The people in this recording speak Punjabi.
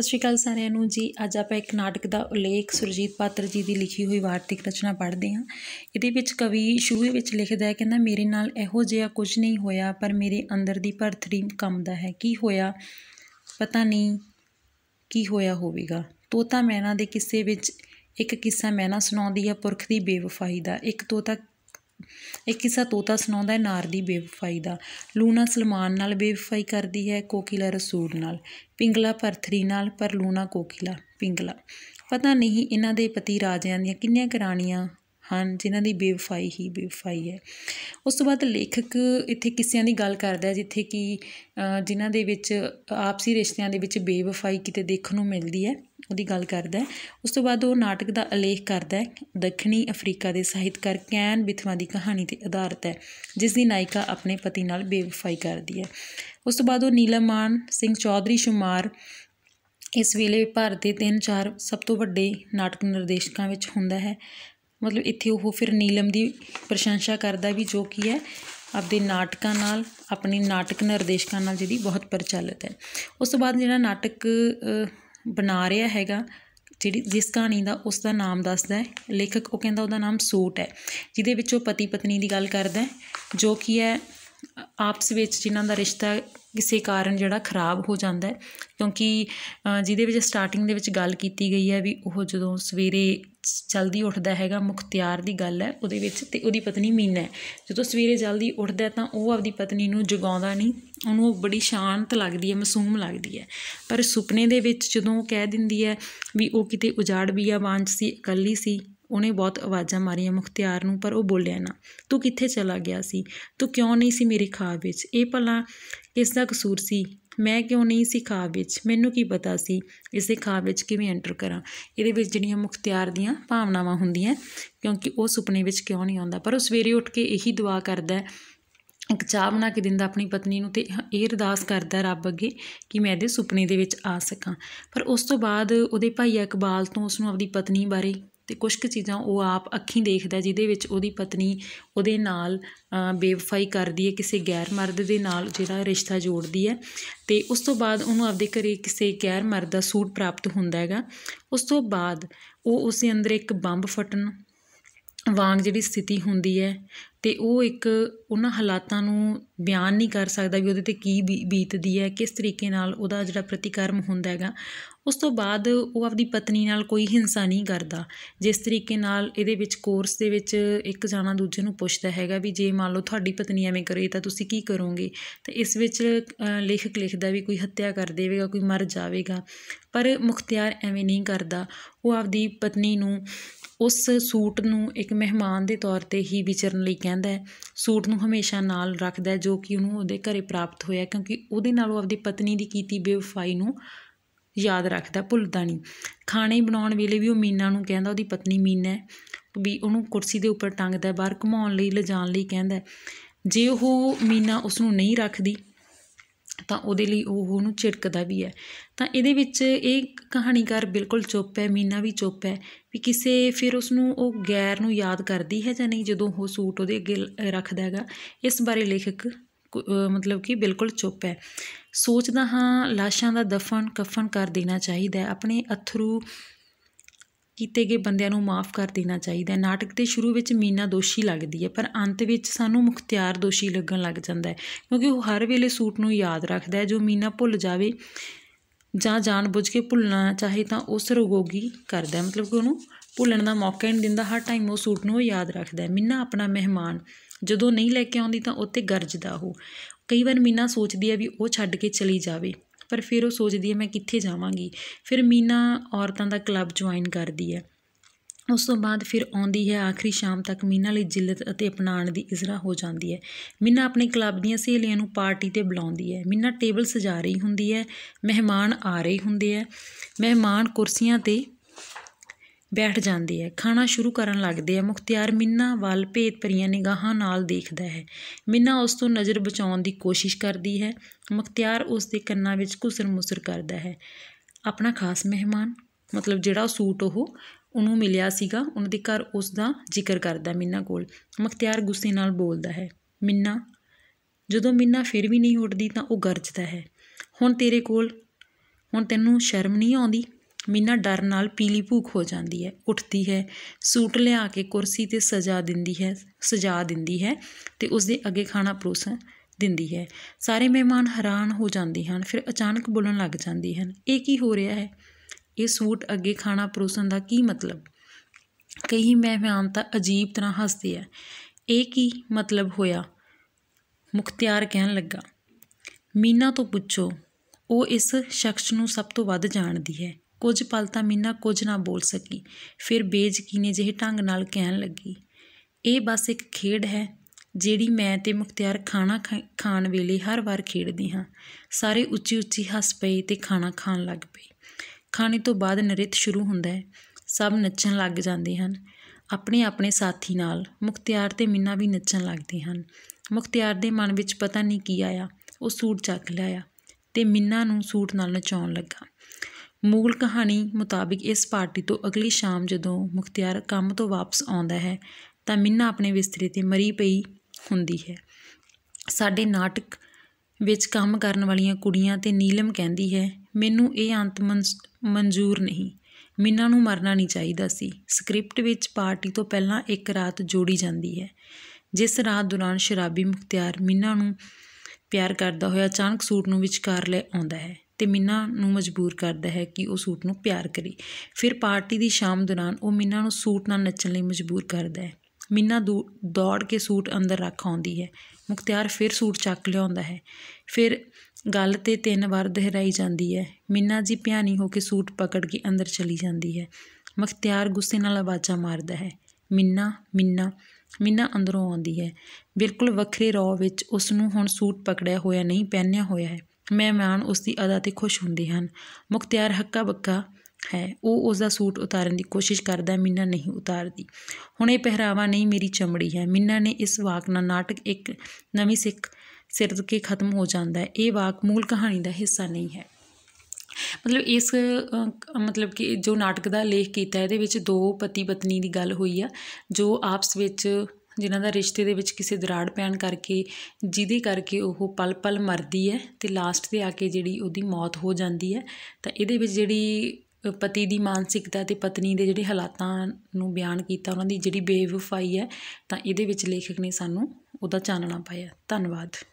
ਸਤਿ ਸ਼੍ਰੀ ਅਕਾਲ ਸਾਰਿਆਂ ਨੂੰ ਜੀ ਅੱਜ ਆਪਾਂ ਇੱਕ ਨਾਟਕ ਦਾ ਉਲੇਖ ਸੁਰਜੀਤ ਪਾਤਰ ਜੀ ਦੀ ਲਿਖੀ ਹੋਈ ਵਾਰਤਿਕ ਰਚਨਾ ਪੜ੍ਹਦੇ ਹਾਂ ਇਹਦੇ ਵਿੱਚ ਕਵੀ ਸ਼ੁਰੂ ਵਿੱਚ ਲਿਖਦਾ ਹੈ ਕਹਿੰਦਾ ਮੇਰੇ ਨਾਲ ਇਹੋ ਜਿਹਾ ਕੁਝ ਨਹੀਂ ਹੋਇਆ ਪਰ ਮੇਰੇ ਅੰਦਰ ਦੀ ਭਰਥੜੀ ਕੰਮਦਾ ਹੈ ਕੀ ਹੋਇਆ ਪਤਾ ਨਹੀਂ ਕੀ ਹੋਇਆ ਹੋਵੇਗਾ ਤੋਤਾ ਮੈਨਾ ਦੇ ਕਿੱਸੇ ਵਿੱਚ ਇੱਕ ਕਿੱਸਾ ਮੈਨਾ ਸੁਣਾਉਂਦੀ ਹੈ ਪੁਰਖ ਦੀ ਬੇਵਫਾਈ ਦਾ ਇੱਕ ਤੋਤਾ ਇਹ ਕਿਸਾ ਤੋਤਾ ਸੁਣਾਉਂਦਾ ਹੈ ਨਾਰ ਦੀ ਬੇਵਫਾਈ ਦਾ ਲੂਨਾ ਸਲਮਾਨ ਨਾਲ ਬੇਵਫਾਈ ਕਰਦੀ ਹੈ ਕੋਕਿਲਾ ਰਸੂਲ ਨਾਲ ਪਿੰਗਲਾ ਪਰਥਰੀ ਨਾਲ ਪਰ ਲੂਨਾ ਕੋਕਿਲਾ ਪਿੰਗਲਾ ਪਤਾ ਨਹੀਂ ਇਹਨਾਂ ਦੇ ਪਤੀ ਰਾਜਿਆਂ ਦੀਆਂ ਕਿੰਨੀਆਂ ਘਰਾਣੀਆਂ ਹਨ ਜਿਨ੍ਹਾਂ ਦੀ ਬੇਵਫਾਈ ਹੀ ਬੇਵਫਾਈ ਹੈ ਉਸ ਤੋਂ ਬਾਅਦ ਲੇਖਕ ਇੱਥੇ ਕਿਸਿਆਂ ਦੀ ਗੱਲ ਕਰਦਾ ਜਿੱਥੇ ਕਿ ਜਿਨ੍ਹਾਂ ਦੇ ਵਿੱਚ ਆਪਸੀ ਰਿਸ਼ਤਿਆਂ ਦੇ ਵਿੱਚ ਬੇਵਫਾਈ ਕਿਤੇ ਦੇਖਣ ਨੂੰ ਮਿਲਦੀ ਹੈ ਉਹਦੀ ਗੱਲ ਕਰਦਾ ਉਸ ਤੋਂ ਬਾਅਦ ਉਹ ਨਾਟਕ ਦਾ ਅਲੇਖ ਕਰਦਾ ਦੱਖਣੀ ਅਫਰੀਕਾ ਦੇ ਸਾਹਿਤਕਾਰ ਕੈਨ ਬਿਥਵਾ ਦੀ ਕਹਾਣੀ ਤੇ ਆਧਾਰਿਤ ਹੈ ਜਿਸ ਦੀ ਨਾਇਕਾ ਆਪਣੇ ਪਤੀ ਨਾਲ ਬੇਵਫਾਈ ਕਰਦੀ ਹੈ ਉਸ ਤੋਂ ਬਾਅਦ ਉਹ ਨੀਲਮਾਨ ਸਿੰਘ ਚੌਧਰੀ ਸ਼ੁਮਾਰ ਇਸ ਵੇਲੇ ਭਾਰਤ ਦੇ ਤਿੰਨ ਚਾਰ ਸਭ ਤੋਂ ਵੱਡੇ ਨਾਟਕ ਨਿਰਦੇਸ਼ਕਾਂ ਵਿੱਚ ਹੁੰਦਾ ਹੈ ਮਤਲਬ ਇੱਥੇ ਉਹ ਫਿਰ ਨੀਲਮ ਦੀ ਪ੍ਰਸ਼ੰਸਾ ਕਰਦਾ ਵੀ ਜੋ ਕੀ ਹੈ ਆਪਦੇ ਨਾਟਕਾਂ ਨਾਲ ਆਪਣੇ ਨਾਟਕ ਨਿਰਦੇਸ਼ਕਾਂ ਨਾਲ ਜਿਹੜੀ ਬਹੁਤ ਪ੍ਰਚਲਿਤ ਹੈ ਉਸ ਤੋਂ ਬਾਅਦ ਜਿਹੜਾ ਨਾਟਕ ਬਣਾ ਰਿਹਾ ਹੈਗਾ ਜਿਹੜੀ ਜਿਸ ਕਹਾਣੀ ਦਾ ਉਸ ਦਾ ਨਾਮ ਦੱਸਦਾ ਹੈ ਲੇਖਕ ਉਹ ਕਹਿੰਦਾ ਉਹਦਾ ਨਾਮ ਸੂਟ ਹੈ ਜਿਹਦੇ ਵਿੱਚ ਉਹ ਪਤੀ ਪਤਨੀ ਦੀ ਗੱਲ ਕਰਦਾ ਹੈ ਜੋ ਕੀ ਹੈ ਆਪਸ ਵਿੱਚ ਜਿਨ੍ਹਾਂ ਦਾ ਰਿਸ਼ਤਾ ਕਿਸੇ ਕਾਰਨ ਜਿਹੜਾ ਖਰਾਬ ਹੋ ਜਾਂਦਾ ਹੈ ਕਿਉਂਕਿ ਜਿਹਦੇ ਵਿੱਚ ਸਟਾਰਟਿੰਗ ਦੇ ਵਿੱਚ ਗੱਲ ਕੀਤੀ ਗਈ ਹੈ ਵੀ ਉਹ ਜਦੋਂ ਸਵੇਰੇ ਜਲਦੀ ਉੱਠਦਾ ਹੈਗਾ ਮੁਖਤਿਆਰ ਦੀ ਗੱਲ ਹੈ ਉਹਦੇ ਵਿੱਚ ਤੇ ਉਹਦੀ ਪਤਨੀ ਮੀਨਾ ਹੈ ਜਦੋਂ ਸਵੇਰੇ ਜਲਦੀ ਉੱਠਦਾ ਤਾਂ ਉਹ ਆਪਦੀ ਪਤਨੀ ਨੂੰ ਜਗਾਉਂਦਾ ਨਹੀਂ ਉਹਨੂੰ ਬੜੀ ਸ਼ਾਂਤ ਲੱਗਦੀ ਹੈ ਮਾਸੂਮ ਲੱਗਦੀ ਹੈ ਪਰ ਸੁਪਨੇ ਦੇ ਵਿੱਚ ਜਦੋਂ ਉਹ ਕਹਿ ਦਿੰਦੀ ਹੈ ਵੀ ਉਹ ਕਿਤੇ ਉਜਾੜ ਬਾਂਝ ਸੀ ਇਕੱਲੀ ਸੀ ਉਹਨੇ ਬਹੁਤ ਆਵਾਜ਼ਾਂ ਮਾਰੀਆਂ ਮੁਖਤਿਆਰ ਨੂੰ ਪਰ ਉਹ ਬੋਲਿਆ ਨਾ ਤੂੰ ਕਿੱਥੇ ਚਲਾ ਗਿਆ ਸੀ ਤੂੰ ਕਿਉਂ ਨਹੀਂ ਸੀ ਮੇਰੇ ਖਾਬ ਵਿੱਚ ਇਹ ਭਲਾ ਕਿਸ ਦਾ ਕਸੂਰ ਸੀ ਮੈਂ ਕਿਉਂ ਨਹੀਂ ਸੀ ਖਾਬ ਵਿੱਚ ਮੈਨੂੰ ਕੀ ਪਤਾ ਸੀ ਇਸੇ ਖਾਬ ਵਿੱਚ ਕਿਵੇਂ ਐਂਟਰ ਕਰਾਂ ਇਹਦੇ ਵਿੱਚ ਜਿਹੜੀਆਂ ਮੁਖਤਿਆਰ ਦੀਆਂ ਭਾਵਨਾਵਾਂ ਹੁੰਦੀਆਂ ਕਿਉਂਕਿ ਉਹ ਸੁਪਨੇ ਵਿੱਚ ਕਿਉਂ ਨਹੀਂ ਆਉਂਦਾ ਪਰ ਉਹ ਸਵੇਰੇ ਉੱਠ ਕੇ ਇਹੀ ਦੁਆ ਕਰਦਾ ਇੱਕ ਚਾਹ ਬਣਾ ਕੇ ਦਿੰਦਾ ਆਪਣੀ ਪਤਨੀ ਨੂੰ ਤੇ ਇਹ ਅਰਦਾਸ ਕਰਦਾ ਰੱਬ ਅੱਗੇ ਕਿ ਮੈਂ ਇਹਦੇ ਸੁਪਨੇ ਦੇ ਵਿੱਚ ਆ ਸਕਾਂ ਪਰ ਉਸ ਤੋਂ ਬਾਅਦ ਉਹਦੇ ਭਾਈ ਇਕਬਾਲ ਤੋਂ ਉਸ ਨੂੰ ਆਪਣੀ ਪਤਨੀ ਬਾਰੇ ਤੇ ਕੁਝ ਕੁ ਚੀਜ਼ਾਂ ਉਹ ਆਪ ਅੱਖੀਂ ਦੇਖਦਾ ਜਿਹਦੇ ਵਿੱਚ ਉਹਦੀ ਪਤਨੀ ਉਹਦੇ ਨਾਲ ਬੇਵਫਾਈ ਕਰਦੀ ਹੈ ਕਿਸੇ ਗੈਰ ਮਰਦ ਦੇ ਨਾਲ ਜਿਹੜਾ ਰਿਸ਼ਤਾ ਜੋੜਦੀ ਹੈ ਤੇ ਉਸ ਤੋਂ ਬਾਅਦ ਉਹਨੂੰ ਆਪਦੇ ਘਰੇ ਕਿਸੇ ਗੈਰ ਮਰਦ ਦਾ ਸੂਟ ਪ੍ਰਾਪਤ ਹੁੰਦਾ ਹੈਗਾ ਉਸ ਤੋਂ ਬਾਅਦ ਉਹ ਉਸ ਦੇ ਅੰਦਰ ਇੱਕ ਬੰਬ ਫਟਣ ਵਾਂਗ ਜਿਹੜੀ ਸਥਿਤੀ ਹੁੰਦੀ ਹੈ ਤੇ ਉਹ ਇੱਕ ਉਹਨਾਂ ਹਾਲਾਤਾਂ ਨੂੰ ਬਿਆਨ ਨਹੀਂ ਕਰ ਸਕਦਾ ਵੀ ਉਹਦੇ ਤੇ ਕੀ ਬੀਤਦੀ ਹੈ ਕਿਸ ਤਰੀਕੇ ਨਾਲ ਉਹਦਾ ਜਿਹੜਾ ਪ੍ਰਤੀਕਰਮ ਹੁੰਦਾ ਹੈਗਾ ਉਸ ਤੋਂ ਬਾਅਦ ਉਹ ਆਪਣੀ ਪਤਨੀ ਨਾਲ ਕੋਈ ਹਿੰਸਾ ਨਹੀਂ ਕਰਦਾ ਜਿਸ ਤਰੀਕੇ ਨਾਲ ਇਹਦੇ ਵਿੱਚ ਕੋਰਸ ਦੇ ਵਿੱਚ ਇੱਕ ਜਾਣਾ ਦੂਜੇ ਨੂੰ ਪੁੱਛਦਾ ਹੈਗਾ ਵੀ ਜੇ ਮੰਨ ਲਓ ਤੁਹਾਡੀ ਪਤਨੀ ਐਵੇਂ ਕਰੇ ਤਾਂ ਤੁਸੀਂ ਕੀ ਕਰੋਗੇ ਤੇ ਇਸ ਵਿੱਚ ਲੇਖਕ ਲਿਖਦਾ ਵੀ ਕੋਈ ਹੱਤਿਆ ਕਰ ਦੇਵੇਗਾ ਕੋਈ ਮਰ ਜਾਵੇਗਾ ਪਰ ਮੁਖਤਿਆਰ ਐਵੇਂ ਨਹੀਂ ਕਰਦਾ ਉਹ ਆਪਣੀ ਪਤਨੀ ਨੂੰ ਉਸ ਸੂਟ ਨੂੰ ਇੱਕ ਮਹਿਮਾਨ ਦੇ ਤੌਰ ਤੇ ਹੀ ਵਿਚਰਨ ਲਈ ਕਹਿੰਦਾ ਹੈ ਸੂਟ ਨੂੰ ਹਮੇਸ਼ਾ ਨਾਲ ਰੱਖਦਾ ਹੈ ਜੋ ਕਿ ਉਹਨੂੰ ਉਹਦੇ ਘਰੇ ਪ੍ਰਾਪਤ ਹੋਇਆ ਕਿਉਂਕਿ ਉਹਦੇ ਨਾਲ ਉਹ ਆਪਦੀ ਪਤਨੀ ਦੀ ਕੀਤੀ ਬੇਵਫਾਈ ਨੂੰ ਯਾਦ ਰੱਖਦਾ ਭੁੱਲਦਾ ਨਹੀਂ ਖਾਣੇ ਬਣਾਉਣ ਵੇਲੇ ਵੀ ਉਹ ਮੀਨਾ ਨੂੰ ਕਹਿੰਦਾ ਉਹਦੀ ਪਤਨੀ ਮੀਨਾ ਹੈ ਵੀ ਉਹਨੂੰ ਕੁਰਸੀ ਦੇ ਉੱਪਰ ਟੰਗਦਾ ਬਾਹਰ ਘੁਮਾਉਣ ਲਈ ਲਿਜਾਣ ਲਈ ਕਹਿੰਦਾ ਜੇ ਉਹ ਮੀਨਾ ਉਸ ਨੂੰ ਨਹੀਂ ਰੱਖਦੀ ਤਾਂ ਉਹਦੇ ਲਈ ਉਹ ਉਹਨੂੰ ਝਿੜਕਦਾ ਵੀ ਹੈ ਤਾਂ ਇਹਦੇ ਵਿੱਚ ਇਹ ਕਹਾਣੀਕਾਰ ਬਿਲਕੁਲ ਚੁੱਪ ਹੈ ਮੀਨਾ ਵੀ ਚੁੱਪ ਹੈ ਵੀ ਕਿਸੇ ਫਿਰ ਉਸਨੂੰ ਉਹ ਗੈਰ ਨੂੰ ਯਾਦ ਕਰਦੀ ਹੈ ਜਾਂ ਨਹੀਂ ਜਦੋਂ ਉਹ ਸੂਟ ਉਹਦੇ ਅੱਗੇ ਰੱਖਦਾ ਹੈਗਾ ਇਸ ਬਾਰੇ ਲੇਖਕ ਮਤਲਬ ਕਿ ਬਿਲਕੁਲ ਚੁੱਪ ਹੈ ਸੋਚਦਾ ਹਾਂ ਲਾਸ਼ਾਂ ਦਾ ਦਫਨ ਕਫਨ ਕਰ ਦੇਣਾ ਚਾਹੀਦਾ ਹੈ ਆਪਣੇ ਅਥਰੂ ਕੀਤੇ ਗਏ ਬੰਦਿਆਂ ਨੂੰ ਮਾਫ ਕਰ ਦੇਣਾ ਚਾਹੀਦਾ ਹੈ ਨਾਟਕ ਦੇ ਸ਼ੁਰੂ ਵਿੱਚ ਮੀਨਾ ਦੋਸ਼ੀ ਲੱਗਦੀ ਹੈ ਪਰ ਅੰਤ ਵਿੱਚ ਸਾਨੂੰ ਮੁਖਤਿਆਰ ਦੋਸ਼ੀ ਲੱਗਣ ਲੱਗ ਜਾਂਦਾ ਹੈ ਕਿਉਂਕਿ ਉਹ ਹਰ ਵੇਲੇ ਸੂਟ ਨੂੰ ਯਾਦ ਰੱਖਦਾ ਹੈ ਜੋ ਮੀਨਾ ਭੁੱਲ ਜਾਵੇ ਜਾਂ ਜਾਣਬੁੱਝ ਕੇ ਭੁੱਲਣਾ ਚਾਹੇ ਤਾਂ ਉਸ ਰੋਗੋਗੀ ਕਰਦਾ ਹੈ ਮਤਲਬ ਕਿ ਉਹਨੂੰ ਭੁੱਲਣ ਦਾ ਮੌਕਾ ਹੀ ਨਹੀਂ ਦਿੰਦਾ ਹਰ ਟਾਈਮ ਉਹ ਸੂਟ ਨੂੰ ਯਾਦ ਰੱਖਦਾ ਹੈ ਮੀਨਾ ਆਪਣਾ ਮਹਿਮਾਨ ਜਦੋਂ ਨਹੀਂ ਲੈ ਕੇ ਆਉਂਦੀ ਤਾਂ ਉੱਤੇ ਗਰਜਦਾ ਉਹ ਕਈ ਵਾਰ ਮੀਨਾ ਸੋਚਦੀ ਹੈ ਵੀ ਉਹ ਛੱਡ ਕੇ ਚਲੀ ਜਾਵੇ ਪਰ ਫਿਰ ਉਹ ਸੋਚਦੀ ਹੈ ਮੈਂ ਕਿੱਥੇ ਜਾਵਾਂਗੀ ਫਿਰ ਮੀਨਾ ਔਰਤਾਂ ਦਾ ਕਲੱਬ ਜੁਆਇਨ ਕਰਦੀ ਹੈ ਉਸ ਤੋਂ ਬਾਅਦ ਫਿਰ ਆਉਂਦੀ ਹੈ ਆਖਰੀ ਸ਼ਾਮ ਤੱਕ ਮੀਨਾ ਲਈ ਜਿੱਲਤ ਅਤੇ ਅਪਣਾਣ ਦੀ ਇਜ਼ਰਾ ਹੋ ਜਾਂਦੀ ਹੈ ਮੀਨਾ ਆਪਣੇ ਕਲੱਬ ਦੀਆਂ ਸਹੇਲੀਆਂ ਨੂੰ ਪਾਰਟੀ ਤੇ ਬੁਲਾਉਂਦੀ ਹੈ ਮੀਨਾ ਟੇਬਲ ਸਜਾ ਰਹੀ ਹੁੰਦੀ ਹੈ ਮਹਿਮਾਨ ਆ ਰਹੇ ਹੁੰਦੇ ਹੈ ਮਹਿਮਾਨ ਕੁਰਸੀਆਂ ਤੇ ਬੈਠ ਜਾਂਦੀ ਹੈ ਖਾਣਾ ਸ਼ੁਰੂ ਕਰਨ ਲੱਗਦੇ ਹੈ ਮੁਖਤਿਆਰ ਮਿੰਨਾ ਵੱਲ ਭੇਤ ਭਰੀਆਂ ਨਿਗਾਹਾਂ ਨਾਲ ਦੇਖਦਾ ਹੈ ਮਿੰਨਾ ਉਸ ਤੋਂ ਨਜ਼ਰ ਬਚਾਉਣ ਦੀ ਕੋਸ਼ਿਸ਼ ਕਰਦੀ ਹੈ ਮੁਖਤਿਆਰ ਉਸ ਦੇ ਕੰਨਾਂ ਵਿੱਚ ਘੁਸਰ-ਮੁਸਰ ਕਰਦਾ ਹੈ ਆਪਣਾ ਖਾਸ ਮਹਿਮਾਨ ਮਤਲਬ ਜਿਹੜਾ ਸੂਟ ਉਹ ਉਹਨੂੰ ਮਿਲਿਆ ਸੀਗਾ ਉਹਨਾਂ ਦੇ ਘਰ ਉਸ ਦਾ ਜ਼ਿਕਰ ਕਰਦਾ ਮਿੰਨਾ ਕੋਲ ਮੁਖਤਿਆਰ ਗੁੱਸੇ ਨਾਲ ਬੋਲਦਾ ਹੈ ਮਿੰਨਾ ਜਦੋਂ ਮਿੰਨਾ ਫਿਰ ਵੀ ਨਹੀਂ ਉੱਠਦੀ ਤਾਂ ਉਹ ਗਰਜਦਾ ਹੈ ਹੁਣ ਤੇਰੇ ਕੋਲ ਹੁਣ ਤੈਨੂੰ ਸ਼ਰਮ ਨਹੀਂ ਆਉਂਦੀ ਮੀਨਾ ਡਰ ਨਾਲ ਪੀਲੀ ਭੂਖ ਹੋ ਜਾਂਦੀ ਹੈ ਉੱਠਦੀ ਹੈ ਸੂਟ ਲਿਆ ਕੇ ਕੁਰਸੀ 'ਤੇ ਸਜਾ ਦਿੰਦੀ ਹੈ ਸਜਾ ਦਿੰਦੀ ਹੈ ਤੇ ਉਸ ਦੇ ਅੱਗੇ ਖਾਣਾ ਪਰੋਸ ਦਿੰਦੀ ਹੈ ਸਾਰੇ ਮਹਿਮਾਨ ਹੈਰਾਨ ਹੋ ਜਾਂਦੇ ਹਨ ਫਿਰ ਅਚਾਨਕ ਬੋਲਣ ਲੱਗ ਜਾਂਦੇ ਹਨ ਇਹ ਕੀ ਹੋ ਰਿਹਾ ਹੈ ਇਹ ਸੂਟ ਅੱਗੇ ਖਾਣਾ ਪਰੋਸਣ ਦਾ ਕੀ ਮਤਲਬ ਕਈ ਮਹਿਮਾਨ ਤਾਂ ਅਜੀਬ ਤਰ੍ਹਾਂ ਹੱਸਦੇ ਆ ਇਹ ਕੀ ਮਤਲਬ ਹੋਇਆ ਮੁਖਤਿਆਰ ਕਹਿਣ ਲੱਗਾ ਮੀਨਾ ਤੋਂ ਪੁੱਛੋ ਉਹ ਇਸ ਸ਼ਖਸ ਨੂੰ ਸਭ ਤੋਂ ਵੱਧ ਜਾਣਦੀ ਹੈ ਕੁਝ ਪਲ ਤਾਂ ਮੀਨਾ ਕੁਝ ਨਾ ਬੋਲ ਸਕੀ ਫਿਰ ਬੇਜ਼ਕੀਨੇ ਜਿਹੇ ਢੰਗ ਨਾਲ ਕਹਿਣ ਲੱਗੀ ਇਹ ਬਸ ਇੱਕ ਖੇਡ ਹੈ ਜਿਹੜੀ ਮੈਂ ਤੇ ਮੁਖਤਿਆਰ ਖਾਣਾ ਖਾਣ ਵੇਲੇ ਹਰ ਵਾਰ ਖੇਡਦੀ ਹਾਂ ਸਾਰੇ ਉੱਚੀ ਉੱਚੀ ਹੱਸ ਪਏ ਤੇ ਖਾਣਾ ਖਾਣ ਲੱਗ ਪਏ ਖਾਣੇ ਤੋਂ ਬਾਅਦ ਨ੍ਰਿਤ ਸ਼ੁਰੂ ਹੁੰਦਾ ਹੈ ਸਭ ਨੱਚਣ ਲੱਗ ਜਾਂਦੇ ਹਨ ਆਪਣੇ ਆਪਣੇ ਸਾਥੀ ਨਾਲ ਮੁਖਤਿਆਰ ਤੇ ਮਿੰਨਾ ਵੀ ਨੱਚਣ ਲੱਗਦੇ ਹਨ ਮੁਖਤਿਆਰ ਦੇ ਮਨ ਵਿੱਚ ਪਤਾ ਨਹੀਂ ਕੀ ਆਇਆ ਉਹ ਸੂਟ ਚੱਕ ਲਿਆ ਤੇ ਮਿੰਨਾ ਨੂੰ ਸੂਟ ਨਾਲ ਨਚਾਉਣ ਲੱਗਾ ਮੂਲ ਕਹਾਣੀ ਮੁਤਾਬਿਕ ਇਸ ਪਾਰਟੀ ਤੋਂ ਅਗਲੀ ਸ਼ਾਮ ਜਦੋਂ ਮੁਖਤਿਆਰ ਕੰਮ ਤੋਂ ਵਾਪਸ ਆਉਂਦਾ ਹੈ ਤਾਂ ਮਿੰਨਾ ਆਪਣੇ ਬਿਸਤਰੇ ਤੇ ਮਰੀ ਪਈ ਹੁੰਦੀ ਹੈ ਸਾਡੇ ਨਾਟਕ ਵਿੱਚ ਕੰਮ ਕਰਨ ਵਾਲੀਆਂ ਕੁੜੀਆਂ ਤੇ ਨੀਲਮ ਕਹਿੰਦੀ ਹੈ ਮੈਨੂੰ ਇਹ ਅੰਤ ਮਨਜ਼ੂਰ ਨਹੀਂ ਮਿੰਨਾ ਨੂੰ ਮਰਨਾ ਨਹੀਂ ਚਾਹੀਦਾ ਸੀ ਸਕ੍ਰਿਪਟ ਵਿੱਚ ਪਾਰਟੀ ਤੋਂ ਪਹਿਲਾਂ ਇੱਕ ਰਾਤ ਜੋੜੀ ਜਾਂਦੀ ਹੈ ਜਿਸ ਰਾਤ ਦੌਰਾਨ ਸ਼ਰਾਬੀ ਮੁਖਤਿਆਰ ਮਿੰਨਾ ਨੂੰ ਪਿਆਰ ਕਰਦਾ ਹੋਇਆ ਅਚਾਨਕ ਸੂਟ ਨੂੰ ਵਿਚਕਾਰ ਲੈ ਆਉਂਦਾ ਹੈ ਤੇ ਮਿੰਨਾ ਨੂੰ ਮਜਬੂਰ ਕਰਦਾ ਹੈ ਕਿ ਉਹ ਸੂਟ ਨੂੰ ਪਿਆਰ ਕਰੇ ਫਿਰ ਪਾਰਟੀ ਦੀ ਸ਼ਾਮ ਦੌਰਾਨ ਉਹ ਮਿੰਨਾ ਨੂੰ ਸੂਟ ਨਾਲ ਨੱਚਣ ਲਈ ਮਜਬੂਰ ਕਰਦਾ ਹੈ ਮਿੰਨਾ ਦੌੜ ਕੇ ਸੂਟ ਅੰਦਰ ਰੱਖ ਆਉਂਦੀ ਹੈ ਮੁਖਤਿਆਰ ਫਿਰ ਸੂਟ ਚੱਕ ਲਿਆਉਂਦਾ ਹੈ ਫਿਰ ਗੱਲ ਤੇ ਤਿੰਨ ਵਾਰ ਦੁਹਰਾਈ ਜਾਂਦੀ ਹੈ ਮਿੰਨਾ ਜੀ ਭਿਆਨੀ ਹੋ ਕੇ ਸੂਟ ਪਕੜ ਕੇ ਅੰਦਰ ਚਲੀ ਜਾਂਦੀ ਹੈ ਮੁਖਤਿਆਰ ਗੁੱਸੇ ਨਾਲ ਆਵਾਜ਼ਾਂ ਮਾਰਦਾ ਹੈ ਮਿੰਨਾ ਮਿੰਨਾ ਮਿੰਨਾ ਅੰਦਰੋਂ ਆਉਂਦੀ ਹੈ ਬਿਲਕੁਲ ਵੱਖਰੇ ਰੌ ਵਿੱਚ ਉਸ ਨੂੰ ਹੁਣ ਸੂਟ ਪਕੜਿਆ ਹੋਇਆ ਨਹੀਂ ਪਹਿਨਿਆ ਹੋਇਆ ਹੈ ਮਹਿਮਾਨ ਉਸ ਦੀ ਅਦਾ 'ਤੇ ਖੁਸ਼ ਹੁੰਦੇ ਹਨ ਮੁਖਤਿਆਰ ਹੱਕਾ ਬੱਕਾ ਹੈ ਉਹ ਉਸ ਦਾ ਸੂਟ ਉਤਾਰਨ ਦੀ ਕੋਸ਼ਿਸ਼ ਕਰਦਾ ਮਿੰਨਾ ਨਹੀਂ ਉਤਾਰਦੀ ਹੁਣ ਇਹ ਪਹਿਰਾਵਾ ਨਹੀਂ ਮੇਰੀ ਚਮੜੀ ਹੈ ਮਿੰਨਾ ਨੇ ਇਸ ਵਾਕ ਨਾਲ ਨਾਟਕ ਇੱਕ ਨਵੀਂ ਸਿੱਖ ਸਿਰਦ ਕੇ ਖਤਮ ਹੋ ਜਾਂਦਾ ਹੈ ਇਹ ਵਾਕ ਮੂਲ ਕਹਾਣੀ ਦਾ ਹਿੱਸਾ ਨਹੀਂ ਹੈ ਮਤਲਬ ਇਸ ਮਤਲਬ ਕਿ ਜੋ ਨਾਟਕ ਦਾ ਲੇਖ ਕੀਤਾ ਹੈ ਇਹਦੇ ਵਿੱਚ ਦੋ ਪਤੀ ਪਤਨੀ ਦੀ ਗੱਲ ਹੋਈ ਆ ਜੋ ਆਪਸ ਵਿੱਚ ਜਿਨ੍ਹਾਂ ਦਾ ਰਿਸ਼ਤੇ ਦੇ ਵਿੱਚ ਕਿਸੇ ਦਰਾੜ ਪੈਣ ਕਰਕੇ ਜਿਹਦੇ ਕਰਕੇ ਉਹ ਪਲ ਪਲ ਮਰਦੀ ਹੈ ਤੇ ਲਾਸਟ 'ਤੇ ਆ ਕੇ ਜਿਹੜੀ ਉਹਦੀ ਮੌਤ ਹੋ ਜਾਂਦੀ ਹੈ ਤਾਂ ਇਹਦੇ ਵਿੱਚ ਜਿਹੜੀ ਪਤੀ ਦੀ ਮਾਨਸਿਕਤਾ ਤੇ ਪਤਨੀ ਦੇ ਜਿਹੜੇ ਹਾਲਾਤਾਂ ਨੂੰ ਬਿਆਨ ਕੀਤਾ ਉਹਨਾਂ ਦੀ ਜਿਹੜੀ ਬੇਵਫਾਈ ਹੈ ਤਾਂ ਇਹਦੇ ਵਿੱਚ ਲੇਖਕ ਨੇ ਸਾਨੂੰ ਉਹਦਾ ਚਾਨਣਾ ਪਾਇਆ ਧੰਨਵਾਦ